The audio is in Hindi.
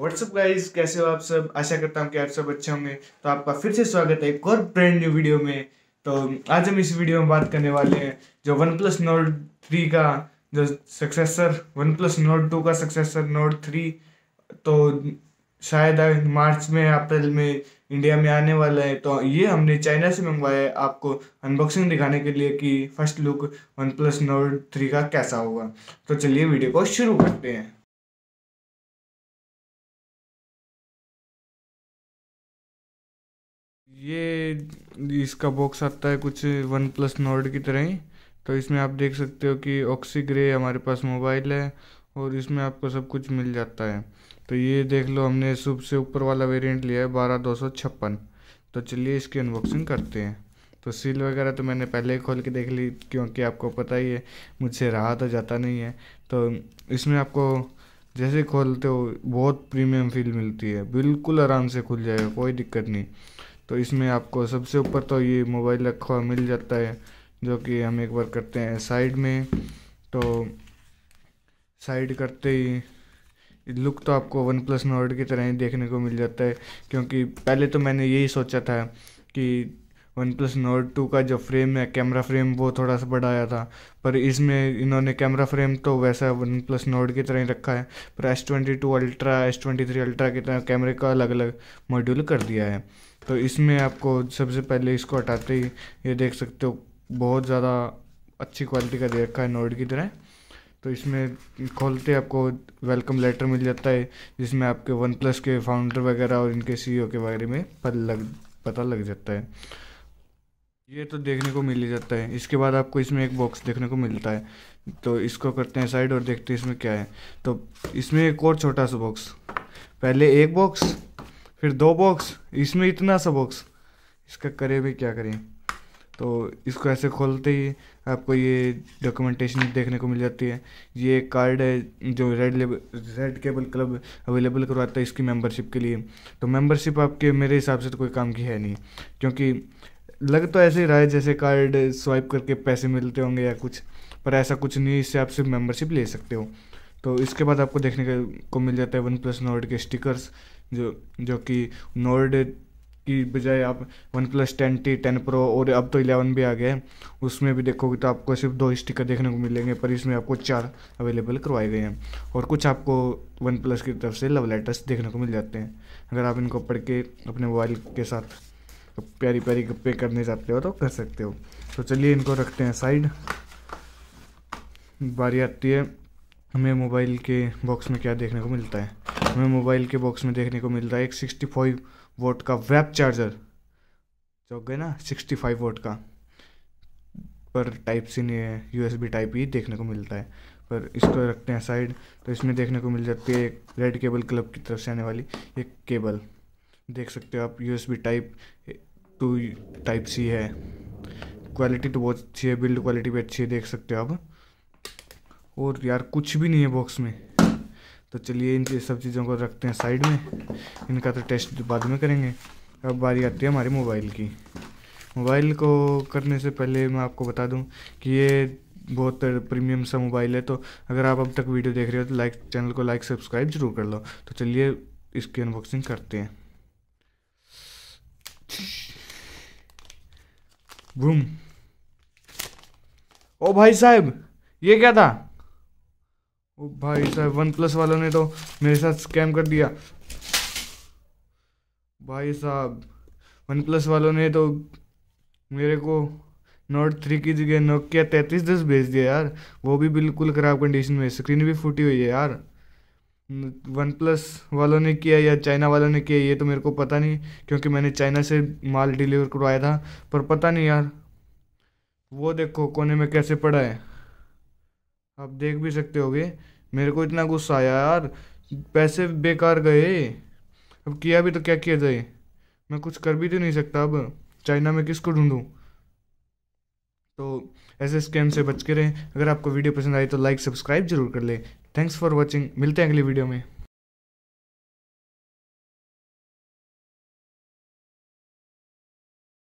व्हाट्सअप गाइज कैसे हो आप सब आशा करता हूँ कि आप सब अच्छे होंगे तो आपका फिर से स्वागत है एक और ब्रांड न्यू वीडियो में तो आज हम इस वीडियो में बात करने वाले हैं जो वन प्लस नोट थ्री का जो successor one plus note two का सक्सेसर नोट थ्री तो शायद मार्च में अप्रैल में इंडिया में आने वाला है तो ये हमने चाइना से मंगवाया है आपको अनबॉक्सिंग दिखाने के लिए कि first look one plus note three का कैसा होगा तो चलिए वीडियो को शुरू करते हैं ये इसका बॉक्स आता है कुछ वन प्लस नोट की तरह ही तो इसमें आप देख सकते हो कि ऑक्सी ग्रे हमारे पास मोबाइल है और इसमें आपको सब कुछ मिल जाता है तो ये देख लो हमने सबसे ऊपर वाला वेरिएंट लिया है बारह दो सौ छप्पन तो चलिए इसकी अनबॉक्सिंग करते हैं तो सील वगैरह तो मैंने पहले ही खोल के देख ली क्योंकि आपको पता ही है मुझसे रहा तो जाता नहीं है तो इसमें आपको जैसे खोलते हो बहुत प्रीमियम फील मिलती है बिल्कुल आराम से खुल जाएगा कोई दिक्कत नहीं तो इसमें आपको सबसे ऊपर तो ये मोबाइल रखा हुआ मिल जाता है जो कि हम एक बार करते हैं साइड में तो साइड करते ही लुक तो आपको वन प्लस नोट की तरह ही देखने को मिल जाता है क्योंकि पहले तो मैंने यही सोचा था कि वन प्लस नोट टू का जो फ्रेम है कैमरा फ्रेम वो थोड़ा सा बढ़ाया था पर इसमें इन्होंने कैमरा फ्रेम तो वैसा वन प्लस नोट की तरह ही रखा है पर S twenty two ultra S twenty three ultra की तरह कैमरे का अलग अलग मॉड्यूल कर दिया है तो इसमें आपको सबसे पहले इसको हटाते ही ये देख सकते हो बहुत ज़्यादा अच्छी क्वालिटी का दे रखा है नोट की तरह तो इसमें खोलते आपको वेलकम लेटर मिल जाता है जिसमें आपके वन प्लस के फाउंडर वगैरह और इनके सी e के बारे में पता लग पता लग जाता है ये तो देखने को मिल ही जाता है इसके बाद आपको इसमें एक बॉक्स देखने को मिलता है तो इसको करते हैं साइड और देखते हैं इसमें क्या है तो इसमें एक और छोटा सा बॉक्स पहले एक बॉक्स फिर दो बॉक्स इसमें इतना सा बॉक्स इसका करें भी क्या करें तो इसको ऐसे खोलते ही आपको ये डॉक्यूमेंटेशन देखने को मिल जाती है ये एक कार्ड है जो red label red cable club available करवाता है इसकी मेंबरशिप के लिए तो मेंबरशिप आपके मेरे हिसाब से तो कोई काम की है नहीं क्योंकि लग तो ऐसे ही रहा है जैसे कार्ड स्वाइप करके पैसे मिलते होंगे या कुछ पर ऐसा कुछ नहीं इससे आप सिर्फ मेम्बरशिप ले सकते हो तो इसके बाद आपको देखने को मिल जाता है वन प्लस नोड के स्टिकर्स जो जो कि नोड की बजाय आप one plus ten T ten pro और अब तो इलेवन भी आ गया है उसमें भी देखोगे तो आपको सिर्फ दो स्टिकर देखने को मिलेंगे पर इसमें आपको चार अवेलेबल करवाए गए हैं और कुछ आपको वन प्लस की तरफ से लव लेटर्स देखने को मिल जाते हैं अगर आप इनको पढ़ के अपने मोबाइल के साथ प्यारी प्यारी गप्पे करने जाते हो तो कर सकते हो तो चलिए इनको रखते हैं साइड बारी आती है हमें मोबाइल के बॉक्स में क्या देखने को मिलता है हमें मोबाइल के बॉक्स में देखने को मिलता है एक सिक्सटी फाइव वोट का वेब चार्जर चौक गए ना सिक्सटी फाइव वोट का पर टाइप सी नहीं है यू टाइप ही देखने को मिलता है पर इसको रखते हैं साइड तो इसमें देखने को मिल जाती है एक रेड केबल क्लब की तरफ से आने वाली एक केबल देख सकते हो आप U S B type to type C है क्वालिटी तो बहुत अच्छी है बिल्ड क्वालिटी भी अच्छी है देख सकते हो आप और यार कुछ भी नहीं है बॉक्स में तो चलिए इन सब चीज़ों को रखते हैं साइड में इनका तो टेस्ट बाद में करेंगे अब बारी आती है हमारे मोबाइल की मोबाइल को करने से पहले मैं आपको बता दूं कि ये बहुत प्रीमियम सा मोबाइल है तो अगर आप अब तक वीडियो देख रहे हो तो लाइक चैनल को लाइक सब्सक्राइब जरूर कर लो तो चलिए इसकी अनबॉक्सिंग करते हैं बूम ओ भाई साहब ये क्या था ओ भाई साहब वन प्लस वालों ने तो मेरे साथ स्कैम कर दिया भाई साहब वन प्लस वालों ने तो मेरे को नोट थ्री की जगह नोकिया तैंतीस दस भेज दिया यार वो भी बिल्कुल ख़राब कंडीशन में स्क्रीन भी फूटी हुई है यार वन प्लस वालों ने किया या चाइना वालों ने किया ये तो मेरे को पता नहीं क्योंकि मैंने चाइना से माल डिलीवर करवाया था पर पता नहीं यार वो देखो कोने में कैसे पड़ा है आप देख भी सकते होगे मेरे को इतना गुस्सा आया यार पैसे बेकार गए अब किया भी तो क्या किया जाए मैं कुछ कर भी तो नहीं सकता अब चाइना में किसको ढूंढूं तो ऐसे स्कैम से बच के रहें अगर आपको वीडियो पसंद आई तो लाइक सब्सक्राइब जरूर कर लें थैंक्स फॉर वॉचिंग मिलते हैं अगली वीडियो में